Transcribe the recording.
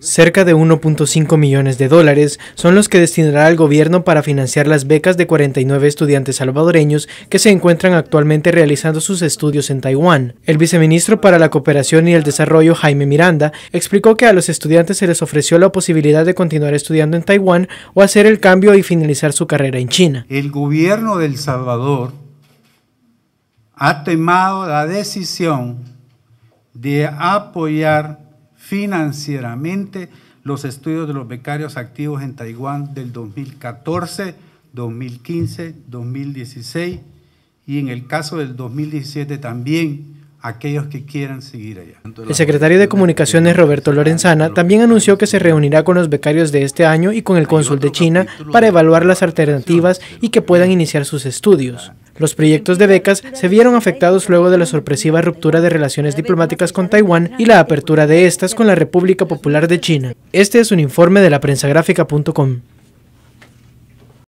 Cerca de 1.5 millones de dólares son los que destinará el gobierno para financiar las becas de 49 estudiantes salvadoreños que se encuentran actualmente realizando sus estudios en Taiwán. El viceministro para la Cooperación y el Desarrollo, Jaime Miranda, explicó que a los estudiantes se les ofreció la posibilidad de continuar estudiando en Taiwán o hacer el cambio y finalizar su carrera en China. El gobierno del Salvador ha tomado la decisión de apoyar financieramente los estudios de los becarios activos en Taiwán del 2014, 2015, 2016 y en el caso del 2017 también aquellos que quieran seguir allá. El secretario de Comunicaciones Roberto Lorenzana también anunció que se reunirá con los becarios de este año y con el cónsul de China para evaluar las alternativas y que puedan iniciar sus estudios. Los proyectos de becas se vieron afectados luego de la sorpresiva ruptura de relaciones diplomáticas con Taiwán y la apertura de estas con la República Popular de China. Este es un informe de la